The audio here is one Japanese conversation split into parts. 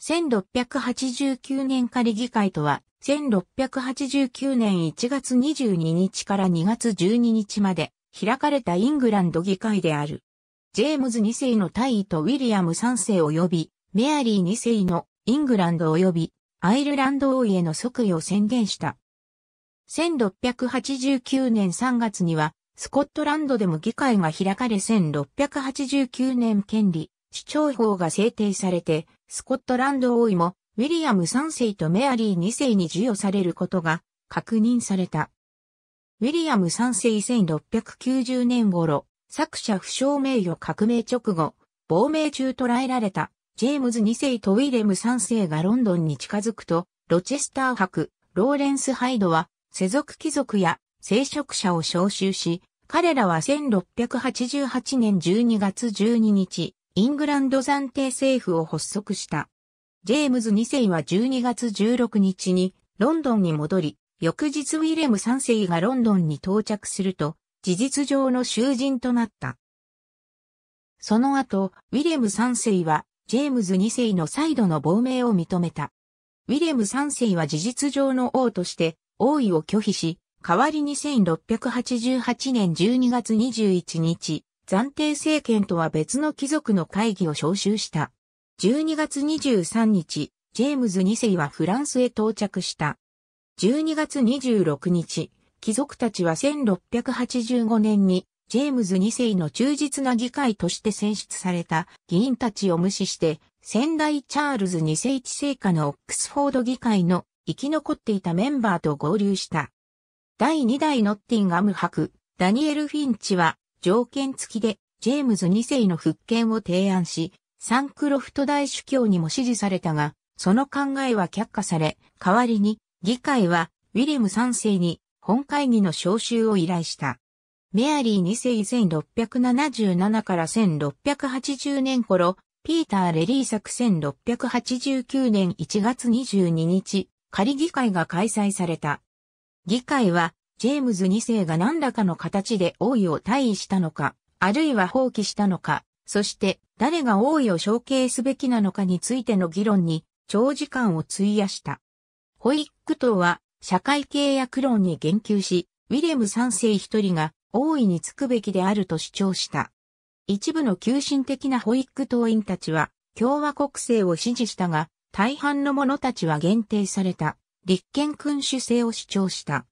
1689年仮議会とは、1689年1月22日から2月12日まで開かれたイングランド議会である。ジェームズ2世の大尉とウィリアム3世及び、メアリー2世のイングランド及びアイルランド王への即位を宣言した。1689年3月には、スコットランドでも議会が開かれ1689年権利、主張法が制定されて、スコットランド王位も、ウィリアム3世とメアリー2世に授与されることが確認された。ウィリアム3世1690年頃、作者不詳名誉革命直後、亡命中捕らえられた、ジェームズ2世とウィレム3世がロンドンに近づくと、ロチェスター博、ローレンス・ハイドは、世俗貴族や聖職者を召集し、彼らは1688年12月12日、イングランド暫定政府を発足した。ジェームズ2世は12月16日にロンドンに戻り、翌日ウィレム3世がロンドンに到着すると、事実上の囚人となった。その後、ウィレム3世はジェームズ2世の再度の亡命を認めた。ウィレム3世は事実上の王として王位を拒否し、代わりに1688年12月21日、暫定政権とは別の貴族の会議を招集した。12月23日、ジェームズ2世はフランスへ到着した。12月26日、貴族たちは1685年にジェームズ2世の忠実な議会として選出された議員たちを無視して、先代チャールズ2世一世下のオックスフォード議会の生き残っていたメンバーと合流した。第2代ノッティンガム博、ダニエル・フィンチは条件付きで、ジェームズ2世の復権を提案し、サンクロフト大主教にも支持されたが、その考えは却下され、代わりに、議会は、ウィアム3世に、本会議の招集を依頼した。メアリー2世1677から1680年頃、ピーター・レリー作1689年1月22日、仮議会が開催された。議会はジェームズ2世が何らかの形で王位を退位したのか、あるいは放棄したのか、そして誰が王位を承継すべきなのかについての議論に長時間を費やした。ホイック党は社会契約論に言及し、ウィレム3世一人が王位につくべきであると主張した。一部の急進的なホイック党員たちは共和国政を支持したが、大半の者たちは限定された立憲君主制を主張した。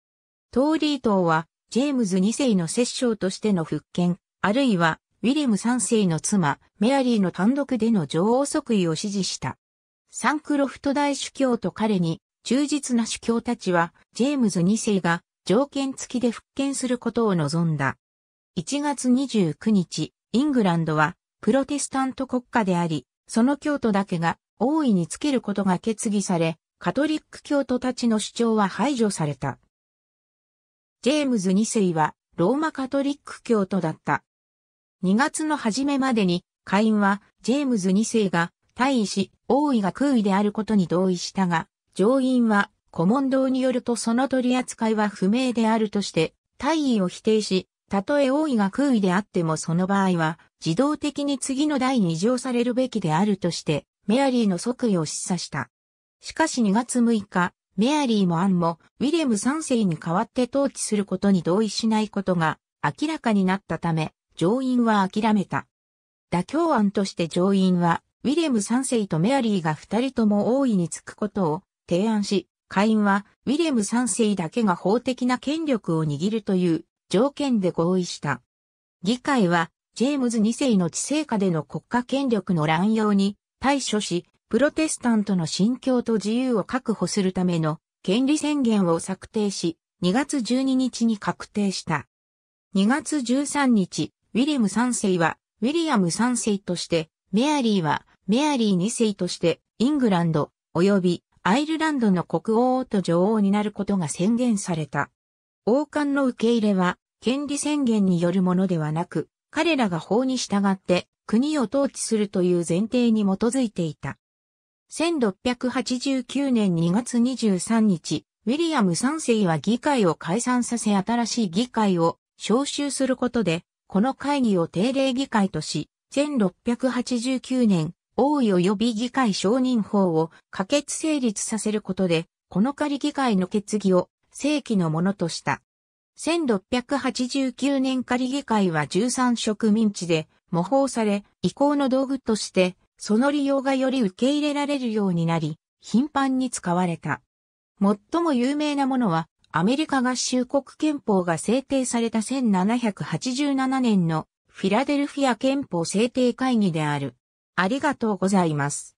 トーリー島は、ジェームズ2世の摂政としての復権、あるいは、ウィリム3世の妻、メアリーの単独での女王即位を支持した。サンクロフト大主教と彼に、忠実な主教たちは、ジェームズ2世が、条件付きで復権することを望んだ。1月29日、イングランドは、プロテスタント国家であり、その教徒だけが、大いにつけることが決議され、カトリック教徒たちの主張は排除された。ジェームズ2世はローマカトリック教徒だった。2月の初めまでに下院はジェームズ2世が大し王位が空位であることに同意したが、上院は古問堂によるとその取り扱いは不明であるとして、大位を否定し、たとえ王位が空位であってもその場合は、自動的に次の代に移譲されるべきであるとして、メアリーの即位を示唆した。しかし2月6日、メアリーもアンもウィレム3世に代わって統治することに同意しないことが明らかになったため、上院は諦めた。妥協案として上院は、ウィレム3世とメアリーが二人とも王位につくことを提案し、下院はウィレム3世だけが法的な権力を握るという条件で合意した。議会は、ジェームズ2世の治世下での国家権力の乱用に対処し、プロテスタントの信教と自由を確保するための権利宣言を策定し、2月12日に確定した。2月13日、ウィリアム3世は、ウィリアム3世として、メアリーは、メアリー2世として、イングランド、及び、アイルランドの国王と女王になることが宣言された。王冠の受け入れは、権利宣言によるものではなく、彼らが法に従って、国を統治するという前提に基づいていた。1689年2月23日、ウィリアム3世は議会を解散させ新しい議会を招集することで、この会議を定例議会とし、1689年、王位及び議会承認法を可決成立させることで、この仮議会の決議を正規のものとした。1689年仮議会は13植民地で模倣され、移行の道具としてその利用がより受け入れられるようになり、頻繁に使われた。最も有名なものは、アメリカ合衆国憲法が制定された1787年のフィラデルフィア憲法制定会議である。ありがとうございます。